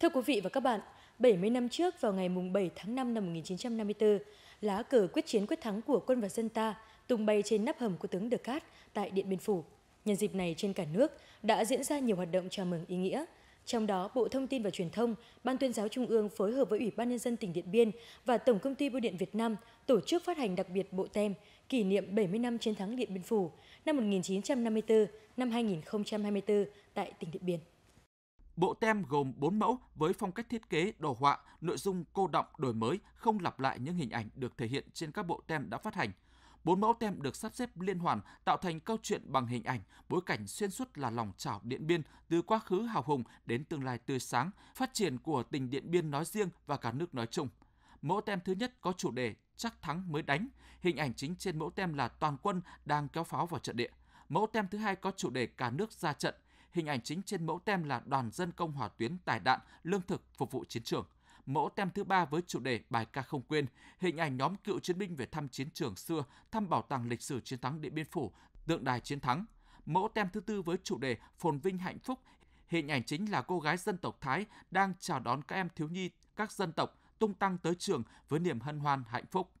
Thưa quý vị và các bạn, 70 năm trước vào ngày 7 tháng 5 năm 1954, lá cờ quyết chiến quyết thắng của quân và dân ta tung bay trên nắp hầm của tướng Đờ Cát tại Điện Biên Phủ. Nhân dịp này trên cả nước đã diễn ra nhiều hoạt động chào mừng ý nghĩa. Trong đó, Bộ Thông tin và Truyền thông, Ban tuyên giáo Trung ương phối hợp với Ủy ban Nhân dân tỉnh Điện Biên và Tổng Công ty Bưu điện Việt Nam tổ chức phát hành đặc biệt bộ tem kỷ niệm 70 năm chiến thắng Điện Biên Phủ năm 1954 năm 2024 tại tỉnh Điện Biên. Bộ tem gồm 4 mẫu với phong cách thiết kế, đồ họa, nội dung cô động, đổi mới, không lặp lại những hình ảnh được thể hiện trên các bộ tem đã phát hành. Bốn mẫu tem được sắp xếp liên hoàn tạo thành câu chuyện bằng hình ảnh, bối cảnh xuyên suốt là lòng trào Điện Biên từ quá khứ hào hùng đến tương lai tươi sáng, phát triển của tỉnh Điện Biên nói riêng và cả nước nói chung. Mẫu tem thứ nhất có chủ đề chắc thắng mới đánh. Hình ảnh chính trên mẫu tem là toàn quân đang kéo pháo vào trận địa. Mẫu tem thứ hai có chủ đề cả nước ra trận. Hình ảnh chính trên mẫu tem là đoàn dân công hỏa tuyến tải đạn, lương thực phục vụ chiến trường. Mẫu tem thứ ba với chủ đề Bài ca không quên, hình ảnh nhóm cựu chiến binh về thăm chiến trường xưa, thăm bảo tàng lịch sử chiến thắng Điện Biên Phủ, tượng đài chiến thắng. Mẫu tem thứ tư với chủ đề Phồn vinh hạnh phúc, hình ảnh chính là cô gái dân tộc Thái đang chào đón các em thiếu nhi các dân tộc tung tăng tới trường với niềm hân hoan hạnh phúc.